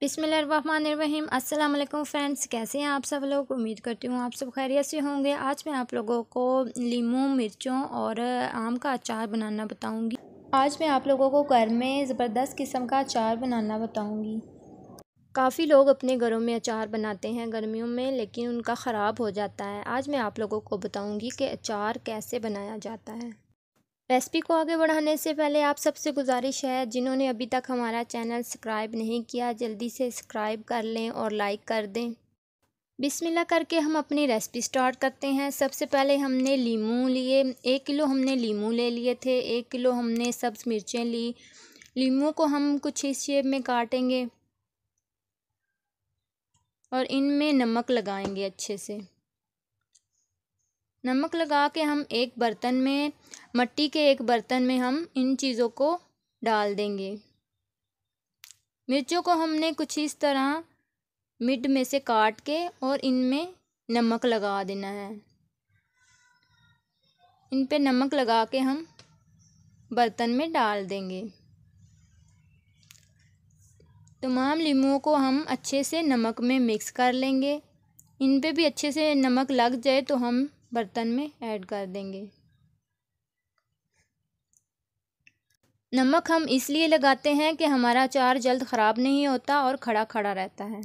बिसमीम अल्लाम फ्रेंड्स कैसे हैं आप सब लोग उम्मीद करती हूँ आप सब खैरियत से होंगे आज मैं आप लोगों को लीमू मिर्चों और आम का अचार बनाना बताऊँगी आज मैं आप लोगों को घर में ज़बरदस्त किस्म का अचार बनाना बताऊँगी काफ़ी लोग अपने घरों में अचार बनाते हैं गर्मियों में लेकिन उनका ख़राब हो जाता है आज मैं आप लोगों को बताऊँगी कि अचार कैसे बनाया जाता है रेसिपी को आगे बढ़ाने से पहले आप सबसे गुजारिश है जिन्होंने अभी तक हमारा चैनल सब्सक्राइब नहीं किया जल्दी से सब्सक्राइब कर लें और लाइक कर दें बिस्मिल्लाह करके हम अपनी रेसिपी स्टार्ट करते हैं सबसे पहले हमने लीमू लिए एक किलो हमने लीमू ले लिए थे एक किलो हमने सब्ज़ मिर्चें ली लीमू को हम कुछ इस शेप में काटेंगे और इनमें नमक लगाएंगे अच्छे से नमक लगा के हम एक बर्तन में मट्टी के एक बर्तन में हम इन चीज़ों को डाल देंगे मिर्चों को हमने कुछ इस तरह मिड में से काट के और इनमें नमक लगा देना है इन पे नमक लगा के हम बर्तन में डाल देंगे तमाम लीमुओं को हम अच्छे से नमक में मिक्स कर लेंगे इन पे भी अच्छे से नमक लग जाए तो हम बर्तन में ऐड कर देंगे नमक हम इसलिए लगाते हैं कि हमारा अचार जल्द ख़राब नहीं होता और खड़ा खड़ा रहता है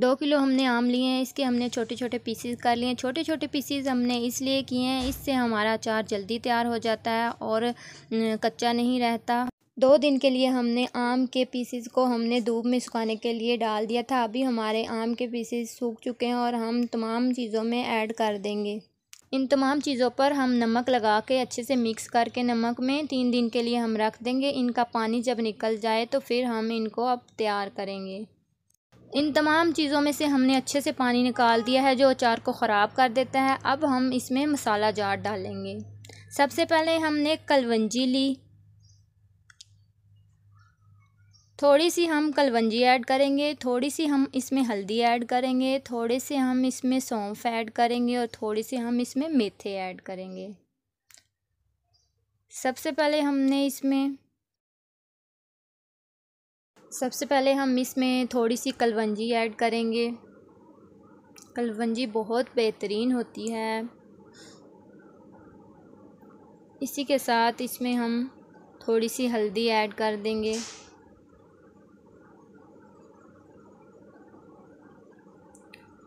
दो किलो हमने आम लिए हैं इसके हमने छोटे छोटे पीसीज कर लिए हैं छोटे छोटे पीसीज हमने इसलिए किए हैं इससे हमारा अचार जल्दी तैयार हो जाता है और कच्चा नहीं रहता दो दिन के लिए हमने आम के पीसीज को हमने धूप में सुखाने के लिए डाल दिया था अभी हमारे आम के पीसीज सूख चुके हैं और हम तमाम चीज़ों में ऐड कर देंगे इन तमाम चीज़ों पर हम नमक लगा के अच्छे से मिक्स करके नमक में तीन दिन के लिए हम रख देंगे इनका पानी जब निकल जाए तो फिर हम इनको अब तैयार करेंगे इन तमाम चीज़ों में से हमने अच्छे से पानी निकाल दिया है जो अचार को ख़राब कर देता है अब हम इसमें मसाला जार डालेंगे सबसे पहले हमने कलवंजी ली थोड़ी सी हम कलवंजी ऐड करेंगे थोड़ी सी हम इसमें हल्दी ऐड करेंगे थोड़े से हम इसमें सौंफ ऐड करेंगे और थोड़ी सी हम इसमें मेथे ऐड करेंगे सबसे पहले हमने इसमें सबसे पहले हम इसमें थोड़ी सी कलवंजी ऐड करेंगे कलवंजी बहुत बेहतरीन होती है इसी के साथ इसमें हम थोड़ी सी हल्दी ऐड कर देंगे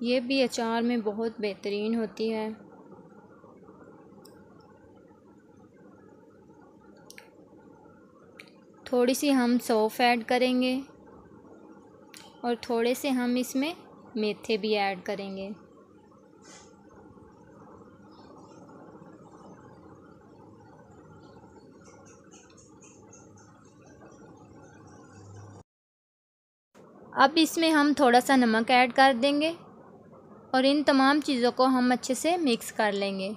ये भी अचार में बहुत बेहतरीन होती है थोड़ी सी हम सौफ ऐड करेंगे और थोड़े से हम इसमें मेथे भी ऐड करेंगे अब इसमें हम थोड़ा सा नमक ऐड कर देंगे और इन तमाम चीज़ों को हम अच्छे से मिक्स कर लेंगे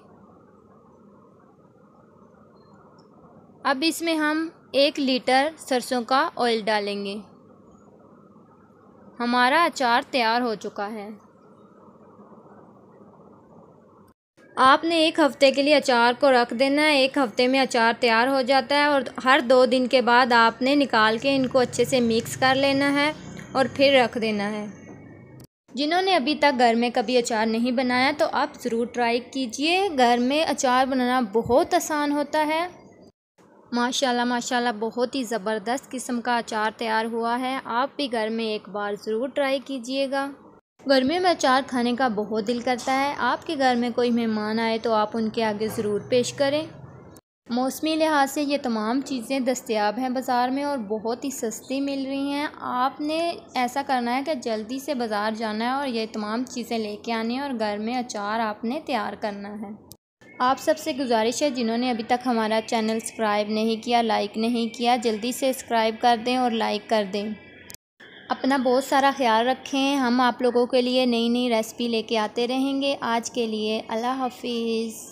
अब इसमें हम एक लीटर सरसों का ऑयल डालेंगे हमारा अचार तैयार हो चुका है आपने एक हफ़्ते के लिए अचार को रख देना है एक हफ़्ते में अचार तैयार हो जाता है और हर दो दिन के बाद आपने निकाल के इनको अच्छे से मिक्स कर लेना है और फिर रख देना है जिन्होंने अभी तक घर में कभी अचार नहीं बनाया तो आप ज़रूर ट्राई कीजिए घर में अचार बनाना बहुत आसान होता है माशाल्लाह माशाल्लाह बहुत ही ज़बरदस्त किस्म का अचार तैयार हुआ है आप भी घर में एक बार ज़रूर ट्राई कीजिएगा गर्मियों में अचार खाने का बहुत दिल करता है आपके घर में कोई मेहमान आए तो आप उनके आगे ज़रूर पेश करें मौसमी लिहाज से ये तमाम चीज़ें दस्याब हैं बाज़ार में और बहुत ही सस्ती मिल रही हैं आपने ऐसा करना है कि जल्दी से बाज़ार जाना है और ये तमाम चीज़ें लेके आनी है और घर में अचार आपने तैयार करना है आप सबसे गुजारिश है जिन्होंने अभी तक हमारा चैनल सब्सक्राइब नहीं किया लाइक नहीं किया जल्दी से सब्सक्राइब कर दें और लाइक कर दें अपना बहुत सारा ख्याल रखें हम आप लोगों के लिए नई नई रेसिपी लेके आते रहेंगे आज के लिए अल्लाह हाफिज़